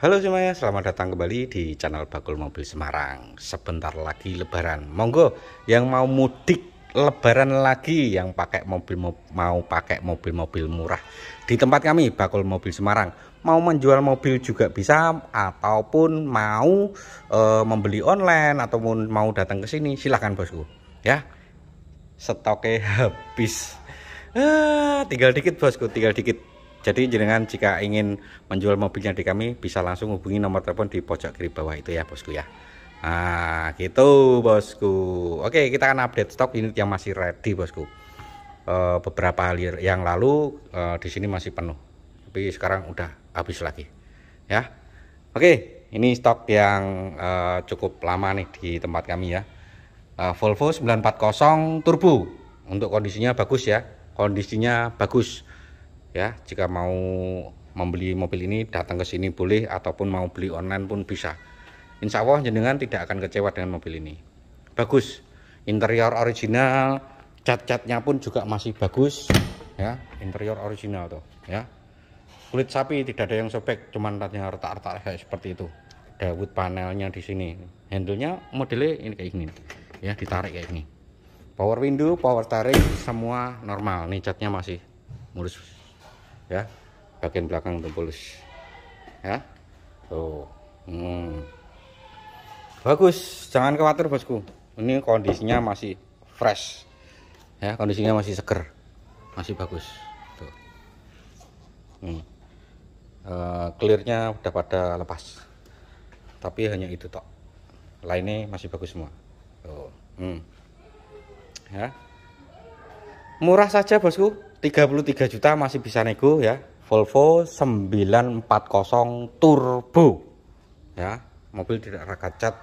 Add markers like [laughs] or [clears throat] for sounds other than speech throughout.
Halo semuanya, selamat datang kembali di channel Bakul Mobil Semarang. Sebentar lagi lebaran. Monggo yang mau mudik lebaran lagi yang pakai mobil mau pakai mobil-mobil murah di tempat kami Bakul Mobil Semarang. Mau menjual mobil juga bisa ataupun mau e, membeli online ataupun mau datang ke sini silahkan bosku ya. Stoknya habis. Ah, tinggal dikit bosku, tinggal dikit. Jadi jenengan jika ingin menjual mobilnya di kami bisa langsung hubungi nomor telepon di pojok kiri bawah itu ya bosku ya. Nah gitu bosku. Oke kita akan update stok unit yang masih ready bosku. E, beberapa hari yang lalu e, di sini masih penuh, tapi sekarang udah habis lagi. Ya. Oke ini stok yang e, cukup lama nih di tempat kami ya. E, Volvo 940 turbo untuk kondisinya bagus ya. Kondisinya bagus ya jika mau membeli mobil ini datang ke sini boleh ataupun mau beli online pun bisa Insya Allah jenengan tidak akan kecewa dengan mobil ini bagus interior original cat-catnya pun juga masih bagus ya interior original tuh ya kulit sapi tidak ada yang sobek cuman tadinya retak-retak kayak seperti itu Dawood panelnya di sini handlenya modelnya ini kayak gini ya ditarik kayak gini power window power tarik semua normal nih catnya masih mulus ya bagian belakang tembulus ya tuh hmm. bagus jangan khawatir bosku ini kondisinya masih fresh ya kondisinya masih seger masih bagus tuh hmm. uh, clearnya udah pada lepas tapi hanya itu tok lainnya masih bagus semua tuh hmm. ya murah saja bosku 33 juta masih bisa nego ya Volvo 940 turbo ya mobil tidak rakat cat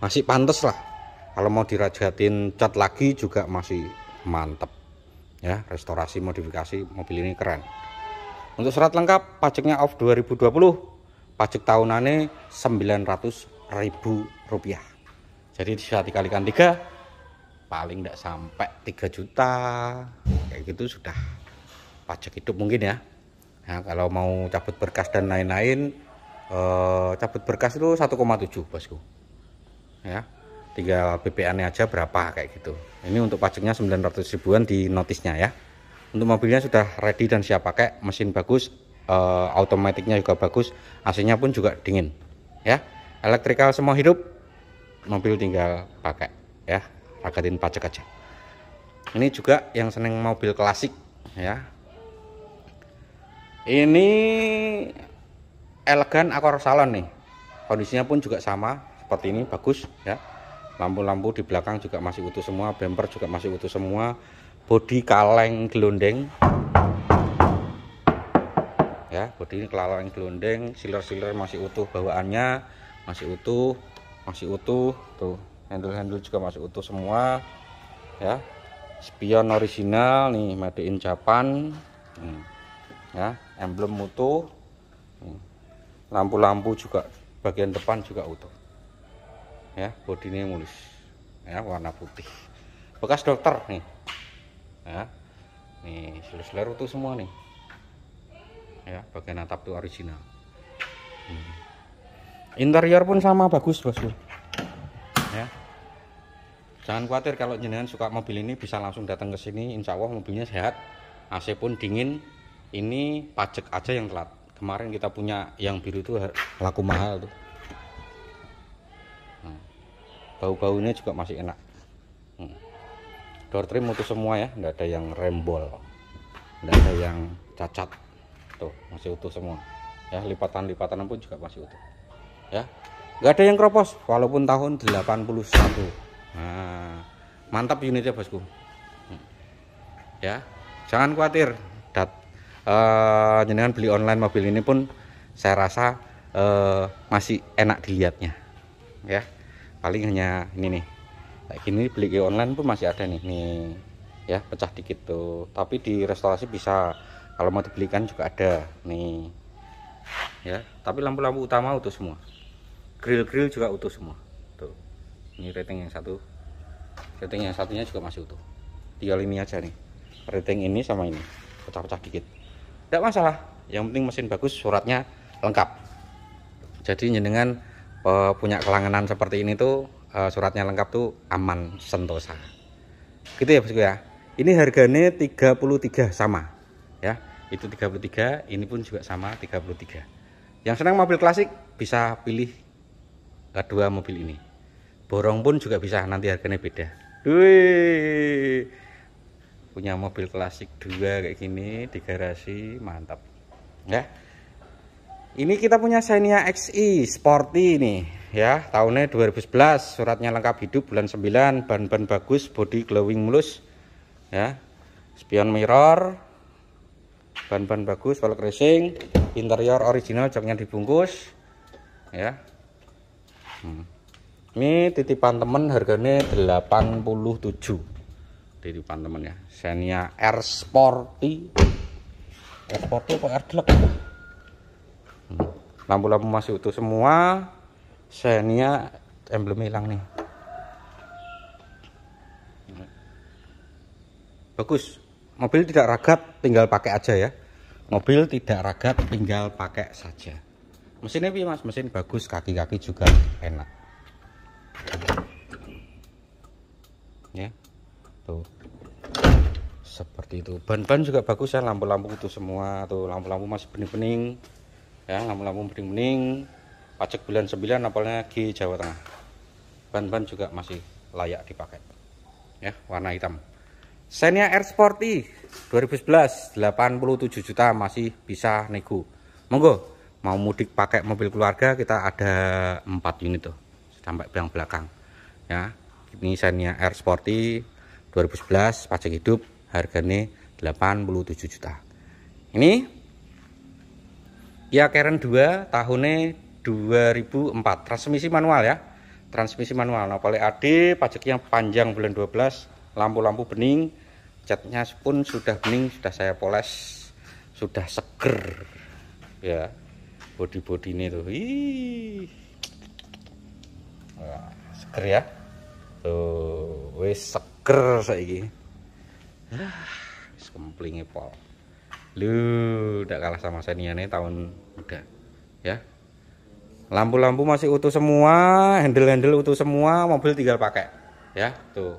masih pantas lah kalau mau dirajatin cat lagi juga masih mantep ya restorasi modifikasi mobil ini keren untuk surat lengkap pajaknya off 2020 pajak tahunannya 900 ribu rupiah jadi bisa dikalikan tiga paling tidak sampai 3 juta kayak gitu sudah pajak hidup mungkin ya nah kalau mau cabut berkas dan lain-lain eh, cabut berkas itu 1,7 bosku ya tinggal BPN aja berapa kayak gitu ini untuk pajaknya 900 ribuan di notisnya ya untuk mobilnya sudah ready dan siap pakai mesin bagus eh, automaticnya juga bagus AC-nya pun juga dingin ya elektrikal semua hidup mobil tinggal pakai ya agatin pajak aja ini juga yang seneng mobil klasik ya ini elegan akor salon nih kondisinya pun juga sama seperti ini bagus ya lampu-lampu di belakang juga masih utuh semua bumper juga masih utuh semua bodi kaleng gelondeng ya bodi ini gelondeng siler-siler masih utuh bawaannya masih utuh masih utuh tuh handle-handle juga masih utuh semua ya spion original nih made in Japan hmm, ya emblem utuh hmm, lampu-lampu juga bagian depan juga utuh ya bodinya mulus ya warna putih bekas dokter nih ya nih seluruh seluruh utuh semua nih ya bagian atap tuh original hmm. interior pun sama bagus bosku. ya Jangan khawatir kalau jenengan suka mobil ini bisa langsung datang ke sini. Insya Allah mobilnya sehat, AC pun dingin. Ini pajak aja yang telat. Kemarin kita punya yang biru itu laku mahal tuh. Nah, Bau-baunya juga masih enak. Hmm. Door trim utuh semua ya, nggak ada yang rembol, nggak ada yang cacat. Tuh masih utuh semua. Ya lipatan-lipatan pun juga masih utuh. Ya, nggak ada yang keropos walaupun tahun 81 Nah, mantap unitnya bosku. Hmm. Ya, jangan khawatir. Dat, uh, beli online mobil ini pun saya rasa uh, masih enak dilihatnya. Ya, paling hanya ini nih. Kayak gini beli ke online pun masih ada nih. Nih, ya pecah dikit tuh. Tapi di restorasi bisa. Kalau mau dibelikan juga ada nih. Ya, tapi lampu-lampu utama utuh semua. Grill-grill juga utuh semua ini rating yang satu rating yang satunya juga masih utuh tinggal ini aja nih rating ini sama ini pecah-pecah dikit tidak masalah yang penting mesin bagus suratnya lengkap jadi jenengan uh, punya kelangenan seperti ini tuh uh, suratnya lengkap tuh aman sentosa gitu ya bosku ya ini harganya 33 sama ya itu 33 ini pun juga sama 33 yang senang mobil klasik bisa pilih kedua mobil ini borong pun juga bisa nanti harganya beda Wih, punya mobil klasik dua kayak gini di garasi mantap ya ini kita punya Xenia XI e, Sporty ini ya tahunnya 2011 suratnya lengkap hidup bulan 9 ban-ban bagus body glowing mulus ya spion mirror ban-ban bagus velg racing interior original joknya dibungkus ya hmm ini titipan temen harganya 87 titipan temen ya Xenia R Sporty R Sporty apa R Deluxe hmm. lampu-lampu masih utuh semua Xenia emblem hilang nih bagus mobil tidak ragat tinggal pakai aja ya mobil tidak ragat tinggal pakai saja mesinnya mas mesin bagus kaki-kaki juga enak ya tuh seperti itu ban-ban juga bagus ya lampu-lampu itu semua tuh lampu-lampu masih bening-bening ya lampu-lampu bening-bening pajak bulan 9 apalnya G Jawa Tengah ban-ban juga masih layak dipakai ya warna hitam Xenia Air Sporty 2011 87 juta masih bisa nego monggo mau mudik pakai mobil keluarga kita ada empat unit tuh sampai belakang ya ini Xenia R Sporty 2011 pajak hidup harganya 87 juta ini Kia Karen 2 tahunnya 2004 transmisi manual ya transmisi manual nah paling AD pajaknya panjang bulan 12 lampu-lampu bening catnya pun sudah bening sudah saya poles sudah seger ya body-body ini tuh Hii seger ya. Tuh, wis seger saiki. Ah, wis kemplinge pol. Lu, udah kalah sama nih tahun muda. Ya. Lampu-lampu masih utuh semua, handle-handle utuh semua, mobil tinggal pakai. Ya, tuh.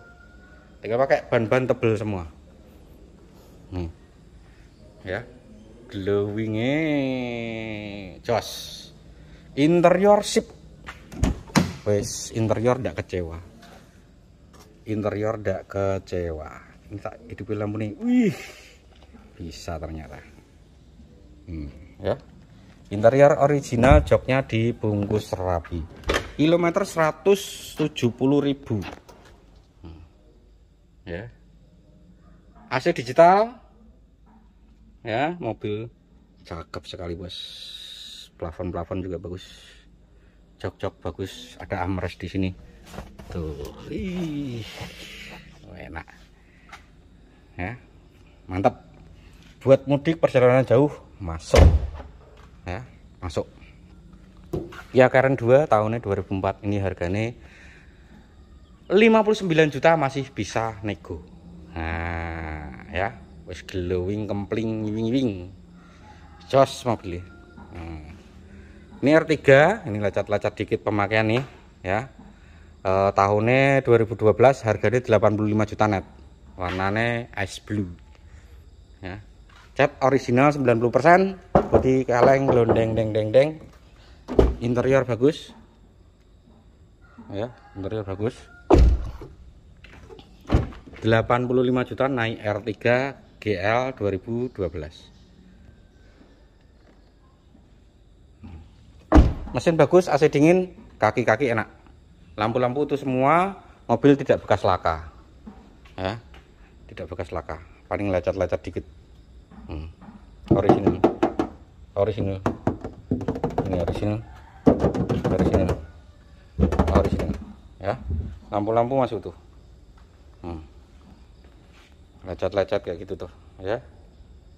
Tinggal pakai ban-ban tebel semua. Nih. Ya. Glowingnya jos. Interior sip wes interior tidak kecewa interior tidak kecewa ini tak hidup lampu nih wih bisa ternyata hmm, ya interior original joknya dibungkus rapi kilometer 170.000 hmm, ya AC digital ya mobil cakep sekali bos plafon-plafon juga bagus cocok bagus ada amres di sini tuh Ih, oh, enak ya mantap buat mudik perjalanan jauh masuk ya masuk ya Karen 2 tahunnya 2004 ini harganya 59 juta masih bisa nego nah ya wis glowing kempling wing wing jos beli hmm ini R3 ini lacat-lacat dikit pemakaian nih ya e, tahunnya 2012 harganya 85 juta net warnanya ice blue ya cat original 90% bodi kaleng londeng deng deng deng interior bagus ya interior bagus 85 juta naik R3 GL 2012 mesin bagus AC dingin kaki-kaki enak lampu-lampu itu semua mobil tidak bekas laka ya tidak bekas laka paling lecet-lecet dikit hmm. original original ini original original original ya lampu-lampu masih utuh hmm. lecet-lecet kayak gitu tuh ya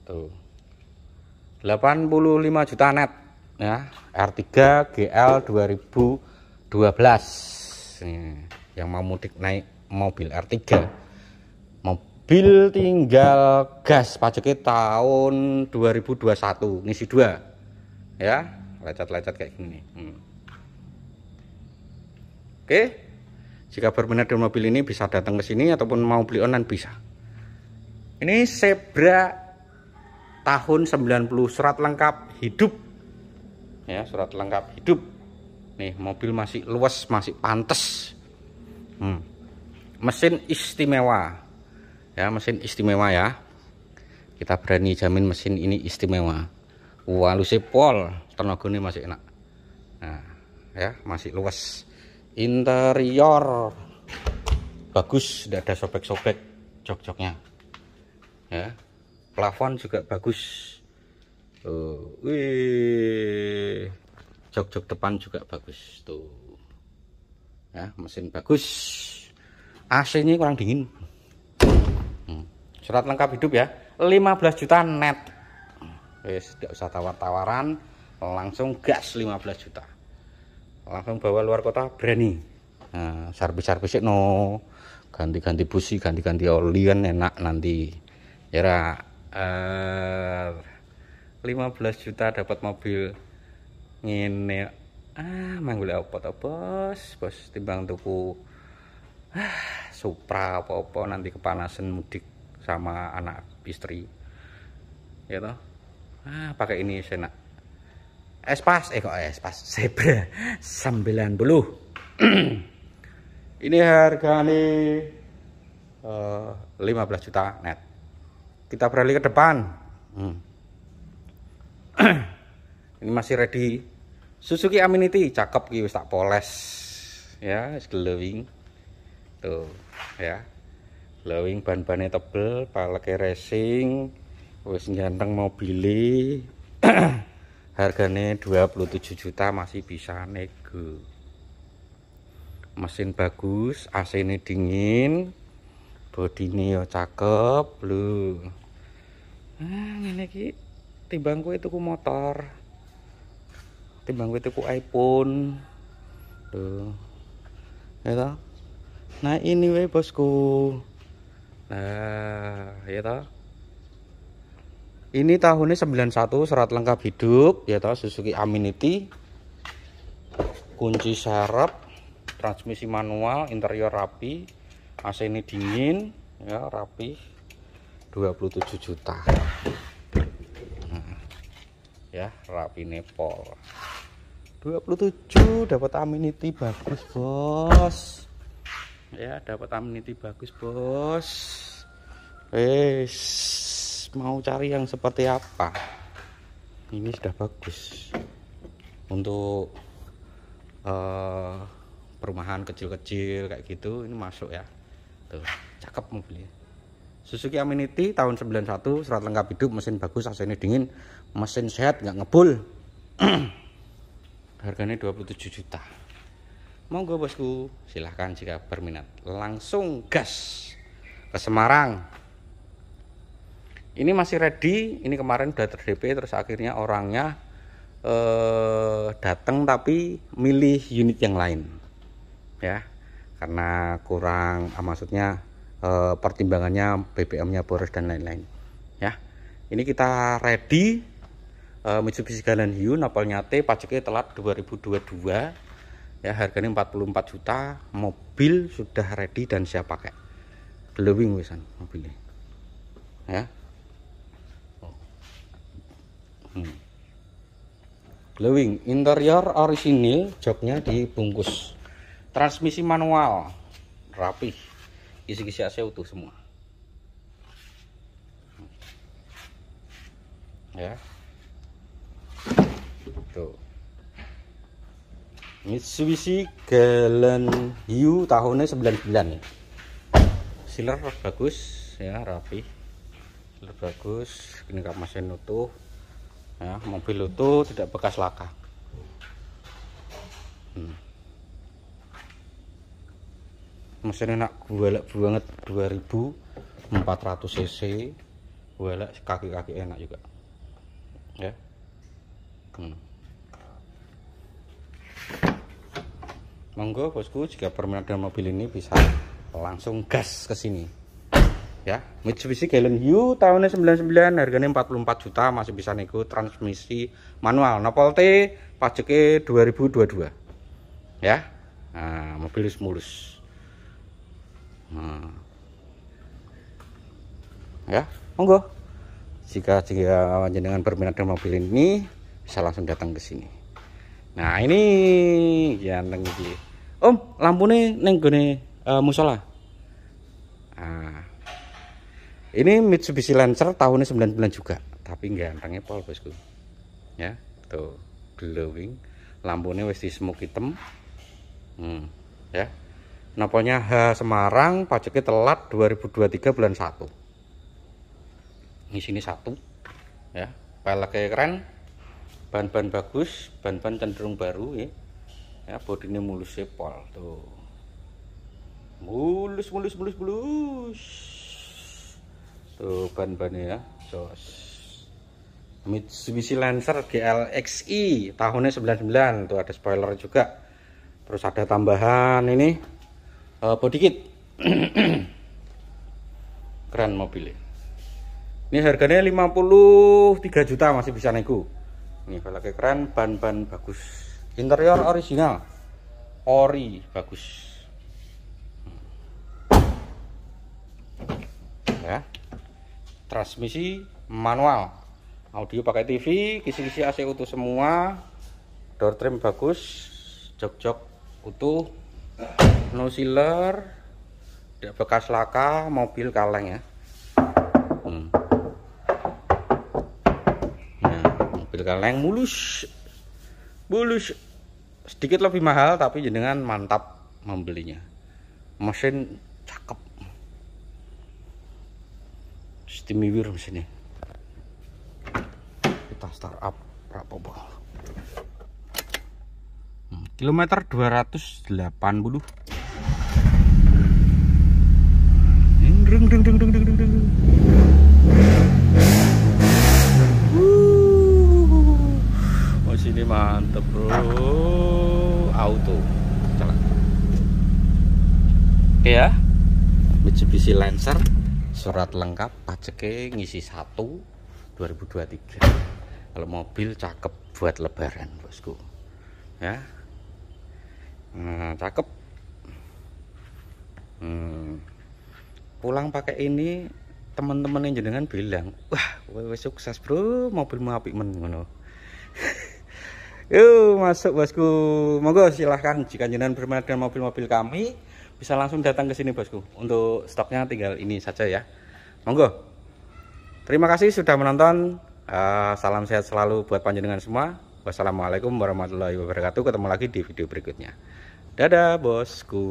tuh 85 juta net ya R3 GL 2012 yang mau mudik naik mobil R3 mobil tinggal gas pajaknya tahun 2021 ngisi dua ya lecet-lecet kayak gini hmm. oke jika berminat di mobil ini bisa datang ke sini ataupun mau beli online bisa ini sebra tahun 90 surat lengkap hidup ya surat lengkap hidup nih mobil masih luas masih pantas. hmm. mesin istimewa ya mesin istimewa ya kita berani jamin mesin ini istimewa Walu pol tenaga masih enak nah, ya masih luas interior bagus tidak ada sobek-sobek jok-joknya ya plafon juga bagus tuh wih jok-jok depan juga bagus tuh ya mesin bagus AC nya kurang dingin hmm. surat lengkap hidup ya 15 juta net wis tidak usah tawar-tawaran langsung gas 15 juta langsung bawa luar kota berani nah, servis-servis no ganti-ganti busi ganti-ganti oli kan enak nanti ya eh 15 juta dapat mobil ngene ah manggul apa to bos bos timbang tuku ah, supra apa-apa nanti kepanasan mudik sama anak istri ya toh ah pakai ini senak espas eh kok espas [laughs] sembilan puluh. [clears throat] ini harga nih. 15 juta net kita beralih ke depan hmm ini masih ready Suzuki Aminity cakep ki tak poles ya is glowing tuh ya glowing ban-bannya tebel paleke racing wis nyanteng mau beli harganya 27 juta masih bisa nego mesin bagus AC ini dingin body ini cakep lu ah, ini timbang itu ku motor timbang itu ku iPhone tuh gitu ya nah ini we bosku nah gitu ini tahunnya 91 serat lengkap hidup ya toh Suzuki Aminity kunci serep transmisi manual interior rapi AC ini dingin ya rapi 27 juta ya rapi nepol 27 dapat amenity bagus bos ya dapat amenity bagus bos wes mau cari yang seperti apa ini sudah bagus untuk uh, perumahan kecil-kecil kayak gitu ini masuk ya tuh cakep mobilnya Suzuki Amenity tahun 91 serat lengkap hidup mesin bagus AC ini dingin mesin sehat nggak ngebul [clears throat] harganya 27 juta mau gue bosku silahkan jika berminat langsung gas ke Semarang ini masih ready ini kemarin udah terdp terus akhirnya orangnya eh, datang tapi milih unit yang lain ya karena kurang ah, maksudnya e, pertimbangannya BBM-nya boros dan lain-lain ya ini kita ready e, Mitsubishi Galant Hiu Napol Nyate pajaknya telat 2022 ya harganya 44 juta mobil sudah ready dan siap pakai glowing wisan mobilnya ya hmm. glowing interior orisinil joknya dibungkus transmisi manual rapih Isi-isi AC utuh semua. Ya. Tuh. Mitsubishi Galen Hiu tahunnya 99 Siler bagus ya rapi Siler bagus ini mesin utuh ya mobil utuh tidak bekas laka mesin enak guelek banget 2400 cc guelek kaki-kaki enak juga ya hmm. monggo bosku jika berminat dengan mobil ini bisa langsung gas ke sini ya Mitsubishi Galen U tahunnya 99 harganya 44 juta masih bisa nego transmisi manual nopol T pajaknya 2022 ya nah, mobil mulus hmm. ya monggo jika jika dengan berminat dengan mobil ini bisa langsung datang ke sini nah ini ya neng om lampu nih neng nih eh, uh, musola nah, ini Mitsubishi Lancer tahunnya 99 juga tapi nggak gantengnya Paul bosku ya tuh glowing lampunya wis di smoke hitam hmm, ya Naponya H Semarang pajaknya telat 2023 bulan 1 di sini satu ya peleknya keren ban-ban bagus ban-ban cenderung baru ya ya bodinya mulus sepol ya, tuh mulus mulus mulus mulus tuh ban ban ya jos Mitsubishi Lancer GLXi tahunnya 99 tuh ada spoiler juga terus ada tambahan ini uh, body kit keren mobilnya ini harganya 53 juta masih bisa nego ini kalau keren ban-ban bagus interior original ori bagus hmm. ya transmisi manual audio pakai TV kisi-kisi AC utuh semua door trim bagus jok-jok utuh no sealer bekas laka mobil kaleng ya hmm. nah mobil kaleng mulus mulus sedikit lebih mahal tapi jenengan mantap membelinya mesin cakep steamiwir mesinnya kita start up berapa rapopo kilometer 280 deng deng deng deng deng deng Oh sini mantep bro auto jalan oke ya Mitsubishi Lancer surat lengkap pajeknya ngisi 1 2023 kalau mobil cakep buat lebaran bosku ya nah, cakep hmm. pulang pakai ini teman-teman yang jenengan bilang wah wewe sukses bro mobil api men ngono [laughs] yuk masuk bosku monggo silahkan jika jenengan bermain dengan mobil-mobil kami bisa langsung datang ke sini bosku untuk stoknya tinggal ini saja ya monggo terima kasih sudah menonton uh, salam sehat selalu buat panjenengan semua wassalamualaikum warahmatullahi wabarakatuh ketemu lagi di video berikutnya Dadah bosku.